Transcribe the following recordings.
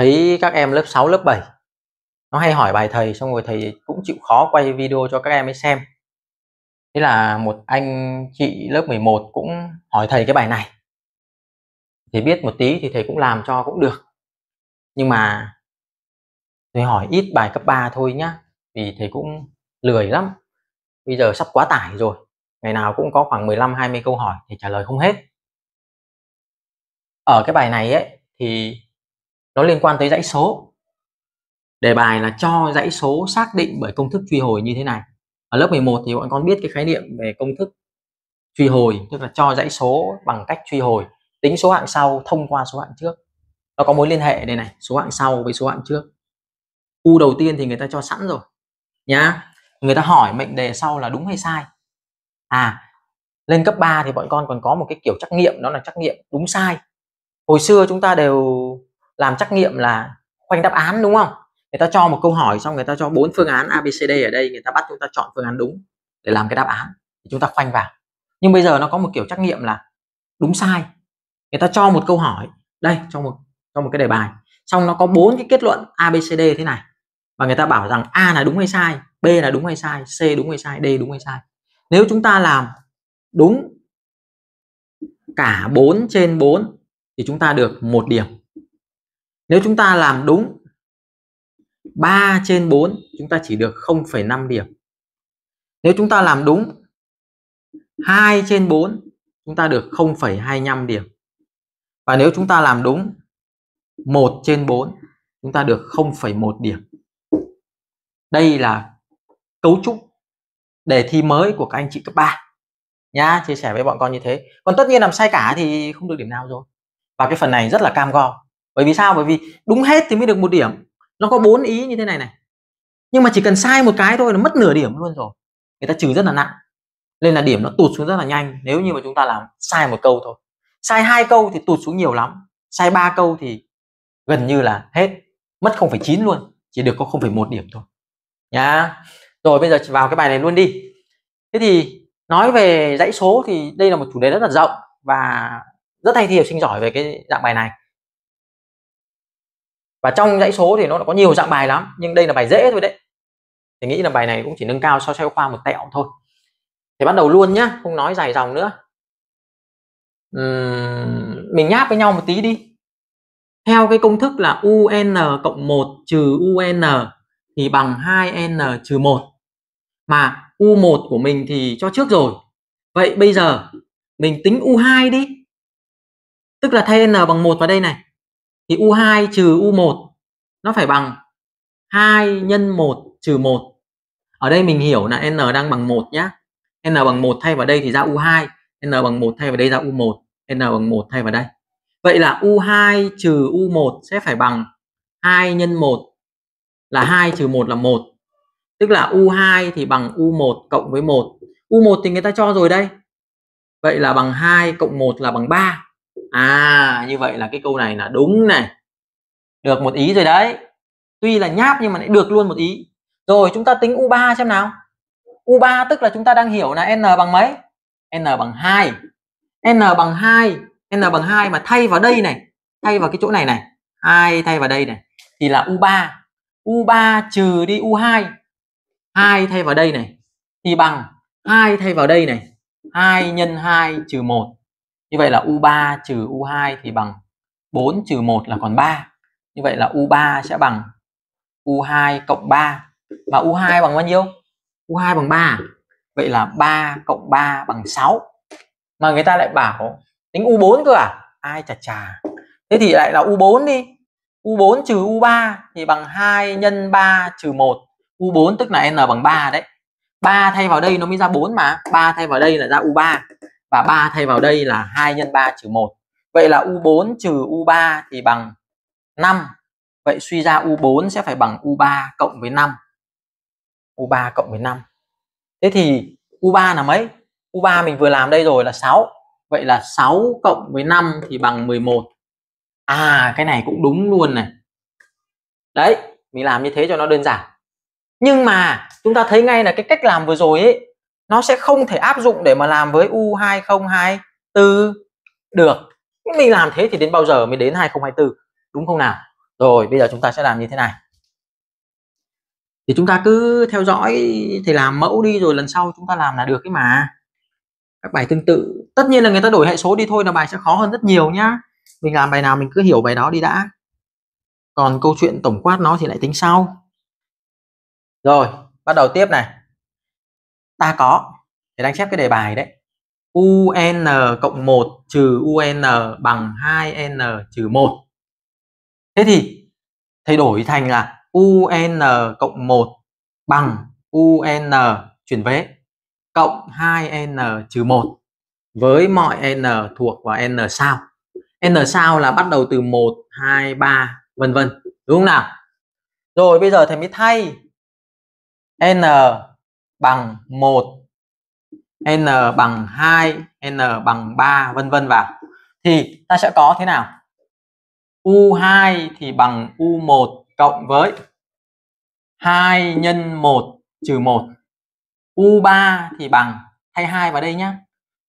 thấy các em lớp 6 lớp 7 nó hay hỏi bài thầy xong rồi thầy cũng chịu khó quay video cho các em ấy xem thế là một anh chị lớp 11 cũng hỏi thầy cái bài này thì biết một tí thì thầy cũng làm cho cũng được nhưng mà thầy hỏi ít bài cấp 3 thôi nhá vì thầy cũng lười lắm bây giờ sắp quá tải rồi ngày nào cũng có khoảng 15 20 câu hỏi thì trả lời không hết ở cái bài này ấy thì nó liên quan tới dãy số đề bài là cho dãy số xác định bởi công thức truy hồi như thế này ở lớp 11 thì bọn con biết cái khái niệm về công thức truy hồi tức là cho dãy số bằng cách truy hồi tính số hạng sau thông qua số hạng trước nó có mối liên hệ đây này số hạng sau với số hạng trước u đầu tiên thì người ta cho sẵn rồi nhá người ta hỏi mệnh đề sau là đúng hay sai à lên cấp 3 thì bọn con còn có một cái kiểu trắc nghiệm đó là trắc nghiệm đúng sai hồi xưa chúng ta đều làm trắc nghiệm là khoanh đáp án đúng không người ta cho một câu hỏi xong người ta cho bốn phương án abcd ở đây người ta bắt chúng ta chọn phương án đúng để làm cái đáp án thì chúng ta khoanh vào nhưng bây giờ nó có một kiểu trắc nghiệm là đúng sai người ta cho một câu hỏi đây trong một trong một cái đề bài xong nó có bốn cái kết luận abcd thế này và người ta bảo rằng a là đúng hay sai b là đúng hay sai c đúng hay sai d đúng hay sai nếu chúng ta làm đúng cả 4 trên 4 thì chúng ta được một điểm nếu chúng ta làm đúng 3 trên 4 chúng ta chỉ được 0,5 điểm nếu chúng ta làm đúng 2 trên 4 chúng ta được 0,25 điểm và nếu chúng ta làm đúng 1 trên 4 chúng ta được 0,1 điểm đây là cấu trúc đề thi mới của các anh chị cấp 3 nhá chia sẻ với bọn con như thế còn tất nhiên làm sai cả thì không được điểm nào rồi và cái phần này rất là cam go bởi vì sao bởi vì đúng hết thì mới được một điểm nó có bốn ý như thế này này nhưng mà chỉ cần sai một cái thôi là mất nửa điểm luôn rồi người ta trừ rất là nặng nên là điểm nó tụt xuống rất là nhanh nếu như mà chúng ta làm sai một câu thôi sai hai câu thì tụt xuống nhiều lắm sai ba câu thì gần như là hết mất 0,9 luôn chỉ được có 0,1 điểm thôi nhá rồi bây giờ vào cái bài này luôn đi thế thì nói về dãy số thì đây là một chủ đề rất là rộng và rất hay thi học sinh giỏi về cái dạng bài này và trong dãy số thì nó có nhiều dạng bài lắm nhưng đây là bài dễ thôi đấy thì nghĩ là bài này cũng chỉ nâng cao so sánh khoa một tẹo thôi thì bắt đầu luôn nhá không nói dài dòng nữa uhm, mình nháp với nhau một tí đi theo cái công thức là un cộng 1 trừ un thì bằng 2n trừ 1 mà u1 của mình thì cho trước rồi vậy bây giờ mình tính u2 đi tức là thay n bằng 1 vào đây này thì U2 trừ U1 nó phải bằng 2 nhân 1 trừ 1. Ở đây mình hiểu là n đang bằng 1 nhá. n bằng 1 thay vào đây thì ra U2, n bằng 1 thay vào đây ra U1, n bằng 1 thay vào đây. Vậy là U2 trừ U1 sẽ phải bằng 2 nhân 1 là 2 trừ 1 là 1. Tức là U2 thì bằng U1 cộng với 1. U1 thì người ta cho rồi đây. Vậy là bằng 2 cộng 1 là bằng 3 à như vậy là cái câu này là đúng này được một ý rồi đấy tuy là nháp nhưng mà lại được luôn một ý rồi chúng ta tính u3 xem nào u3 tức là chúng ta đang hiểu là n bằng mấy n bằng 2 n bằng 2 n bằng 2 mà thay vào đây này thay vào cái chỗ này này 2 thay vào đây này thì là u3 u3 trừ đi u2 2 thay vào đây này thì bằng 2 thay vào đây này 2 nhân 2 trừ 1 như vậy là U3 trừ U2 thì bằng 4 trừ 1 là còn 3 như vậy là U3 sẽ bằng U2 cộng 3 và U2 bằng bao nhiêu U2 bằng 3 vậy là 3 cộng 3 bằng 6 mà người ta lại bảo tính U4 cơ à ai chà chà thế thì lại là U4 đi U4 trừ U3 thì bằng 2 nhân 3 trừ 1 U4 tức là N bằng 3 đấy 3 thay vào đây nó mới ra 4 mà 3 thay vào đây là ra U3 và 3 thay vào đây là 2 nhân 3 trừ 1 vậy là U4 trừ U3 thì bằng 5 vậy suy ra U4 sẽ phải bằng U3 cộng với 5 U3 cộng với 5 thế thì U3 là mấy U3 mình vừa làm đây rồi là 6 vậy là 6 cộng với 5 thì bằng 11 à cái này cũng đúng luôn này đấy mình làm như thế cho nó đơn giản nhưng mà chúng ta thấy ngay là cái cách làm vừa rồi ấy nó sẽ không thể áp dụng để mà làm với U2024 được mình làm thế thì đến bao giờ mới đến 2024 đúng không nào rồi bây giờ chúng ta sẽ làm như thế này thì chúng ta cứ theo dõi thì làm mẫu đi rồi lần sau chúng ta làm là được cái mà các bài tương tự tất nhiên là người ta đổi hệ số đi thôi là bài sẽ khó hơn rất nhiều nhá mình làm bài nào mình cứ hiểu bài đó đi đã còn câu chuyện tổng quát nó thì lại tính sau rồi bắt đầu tiếp này ta có thì đang chép cái đề bài đấy UN cộng 1 trừ UN bằng 2N trừ 1 thế thì thay đổi thành là UN cộng 1 bằng UN chuyển vế cộng 2N trừ 1 với mọi N thuộc vào N sao N sao là bắt đầu từ 1, 2, 3 vân vân đúng không nào rồi bây giờ thầy mới thay N bằng 1 n bằng 2 n bằng 3 vân vân vào thì ta sẽ có thế nào u2 thì bằng u1 cộng với 2 nhân 1 trừ 1 u3 thì bằng thay 2 vào đây nhá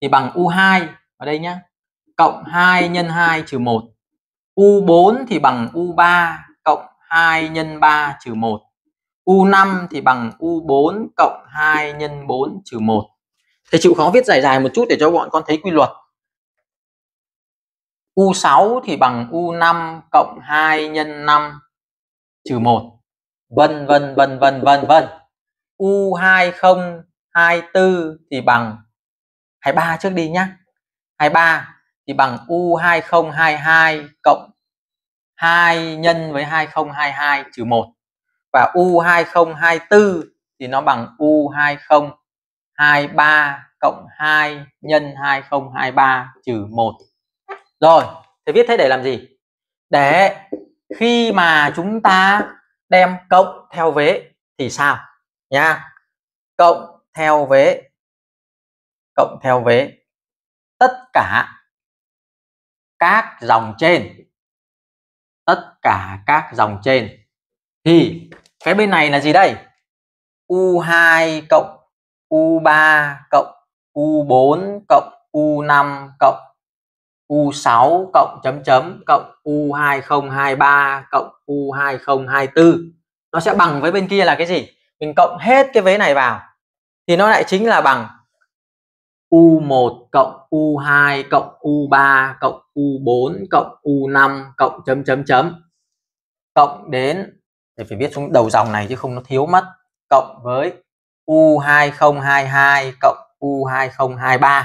thì bằng u2 vào đây nhá cộng 2 nhân 2 trừ 1 u4 thì bằng u3 cộng 2 nhân 3 trừ 1 U5 thì bằng U4 cộng 2 nhân 4 trừ 1. Thầy chịu khó viết dài dài một chút để cho bọn con thấy quy luật. U6 thì bằng U5 cộng 2 nhân 5 trừ 1. Vân vân vân vân vân vân. U20 24 thì bằng 23 trước đi nhá. 23 thì bằng U2022 cộng 2 nhân với 2022 trừ 1 và U2024 thì nó bằng U2023 cộng 2 nhân 2023 trừ 1. Rồi, thì viết thế để làm gì? Để khi mà chúng ta đem cộng theo vế thì sao? Nha. Cộng theo vế. Cộng theo vế. Tất cả các dòng trên. Tất cả các dòng trên thì cái bên này là gì đây U2 cộng U3 cộng U4 cộng U5 cộng U6 cộng chấm chấm cộng U2023 cộng U2024 nó sẽ bằng với bên kia là cái gì mình cộng hết cái vế này vào thì nó lại chính là bằng U1 cộng U2 cộng U3 cộng U4 cộng U5 cộng chấm chấm chấm cộng đến thì phải viết xuống đầu dòng này chứ không nó thiếu mất cộng với U2022 cộng U2023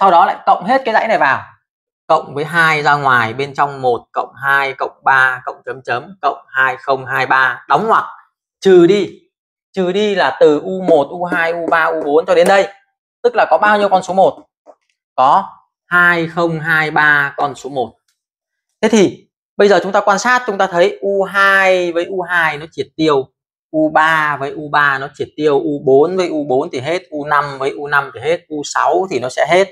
sau đó lại cộng hết cái dãy này vào cộng với 2 ra ngoài bên trong 1 cộng 2 cộng 3 cộng chấm chấm cộng 2023 đóng ngoặc trừ đi trừ đi là từ U1 U2 U3 U4 cho đến đây tức là có bao nhiêu con số 1 có 2023 con số 1 thế thì Bây giờ chúng ta quan sát chúng ta thấy U2 với U2 nó triệt tiêu, U3 với U3 nó triệt tiêu, U4 với U4 thì hết, U5 với U5 thì hết, U6 thì nó sẽ hết.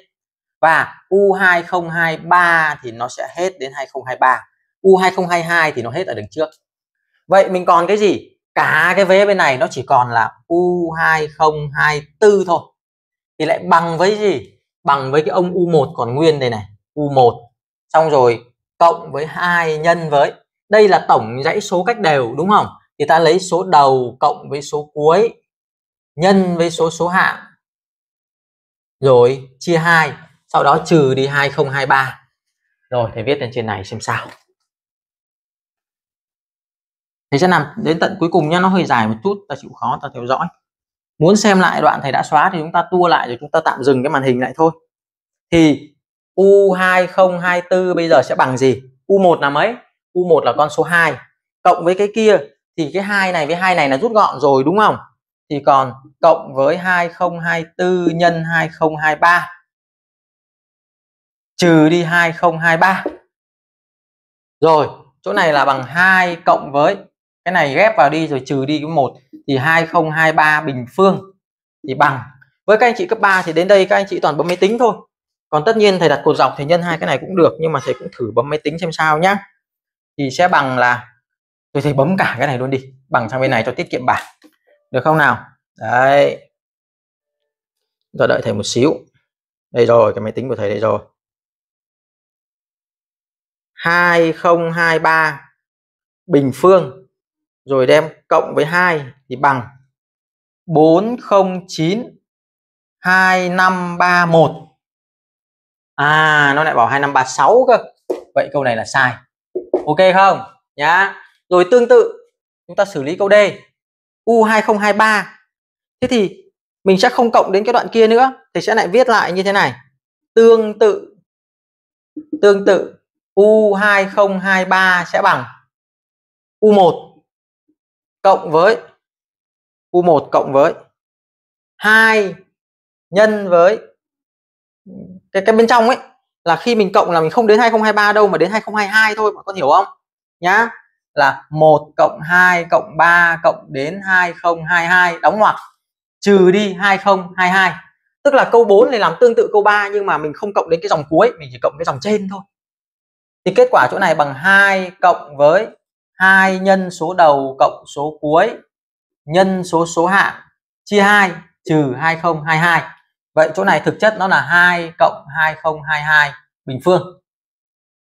Và U2023 thì nó sẽ hết đến 2023. U2022 thì nó hết ở đằng trước. Vậy mình còn cái gì? Cả cái vế bên này nó chỉ còn là U2024 thôi. Thì lại bằng với gì? Bằng với cái ông U1 còn nguyên đây này, U1. Xong rồi cộng với 2 nhân với đây là tổng dãy số cách đều đúng không thì ta lấy số đầu cộng với số cuối nhân với số số hạng rồi chia 2 sau đó trừ đi 2023 rồi thầy viết lên trên này xem sao thầy sẽ làm đến tận cuối cùng nhá nó hơi dài một chút ta chịu khó ta theo dõi muốn xem lại đoạn thầy đã xóa thì chúng ta tua lại rồi chúng ta tạm dừng cái màn hình lại thôi thì U2024 bây giờ sẽ bằng gì? U1 là mấy? U1 là con số 2. Cộng với cái kia thì cái hai này với hai này là rút gọn rồi đúng không? Thì còn cộng với 2024 nhân 2023 trừ đi 2023. Rồi, chỗ này là bằng 2 cộng với cái này ghép vào đi rồi trừ đi cái một thì 2023 bình phương thì bằng với các anh chị cấp 3 thì đến đây các anh chị toàn bấm máy tính thôi còn tất nhiên thầy đặt cột dọc thì nhân hai cái này cũng được nhưng mà thầy cũng thử bấm máy tính xem sao nhá thì sẽ bằng là tôi thầy bấm cả cái này luôn đi bằng sang bên này cho tiết kiệm bảng được không nào đấy giờ đợi thầy một xíu đây rồi cái máy tính của thầy đây rồi 2023 bình phương rồi đem cộng với 2 thì bằng 409 2531 à nó lại bảo 2536 cơ vậy câu này là sai ok không nhá rồi tương tự chúng ta xử lý câu D U2023 thế thì mình sẽ không cộng đến cái đoạn kia nữa thì sẽ lại viết lại như thế này tương tự tương tự U2023 sẽ bằng U1 cộng với U1 cộng với 2 nhân với cái cái bên trong ấy là khi mình cộng là mình không đến 2023 đâu mà đến 2022 thôi mọi con hiểu không nhá là 1 cộng 2 cộng 3 cộng đến 2022 đóng ngoặc trừ đi 2022 tức là câu 4 này làm tương tự câu 3 nhưng mà mình không cộng đến cái dòng cuối mình chỉ cộng cái dòng trên thôi thì kết quả chỗ này bằng 2 cộng với 2 nhân số đầu cộng số cuối nhân số số hạng chia 2 trừ 2022 vậy chỗ này thực chất nó là 2 cộng 2022 bình phương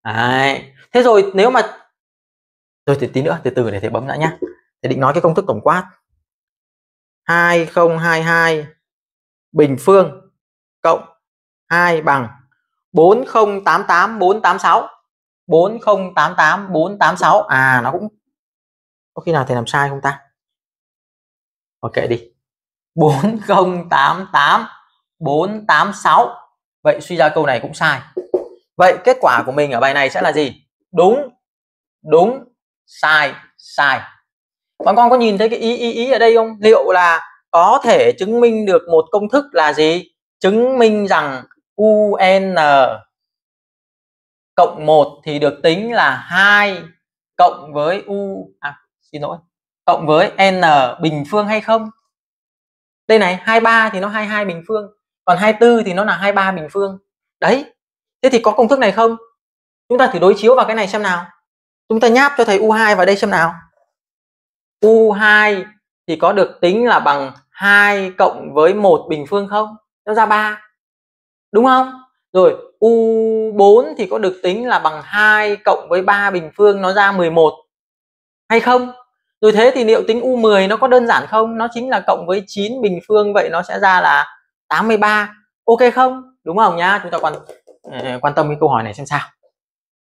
Đấy. thế rồi nếu mà rồi thì tí nữa từ từ để thầy bấm lại nhá thầy định nói cái công thức tổng quát 2022 bình phương cộng 2 bằng 4088 486 4088 486 à nó cũng có khi nào thầy làm sai không ta ok đi 4088 486 vậy suy ra câu này cũng sai vậy kết quả của mình ở bài này sẽ là gì đúng đúng sai sai bọn con có nhìn thấy cái ý ý ý ở đây không liệu là có thể chứng minh được một công thức là gì chứng minh rằng un cộng 1 thì được tính là 2 cộng với u à, xin lỗi cộng với n bình phương hay không đây này 23 thì nó 22 bình phương còn 24 thì nó là 23 bình phương đấy thế thì có công thức này không chúng ta thử đối chiếu vào cái này xem nào chúng ta nháp cho thầy U2 vào đây xem nào U2 thì có được tính là bằng 2 cộng với một bình phương không nó ra 3 đúng không rồi U4 thì có được tính là bằng 2 cộng với 3 bình phương nó ra 11 hay không rồi thế thì liệu tính U10 nó có đơn giản không nó chính là cộng với 9 bình phương vậy nó sẽ ra là 83 ok không đúng không nhá chúng ta quan ừ, ừ, quan tâm cái câu hỏi này xem sao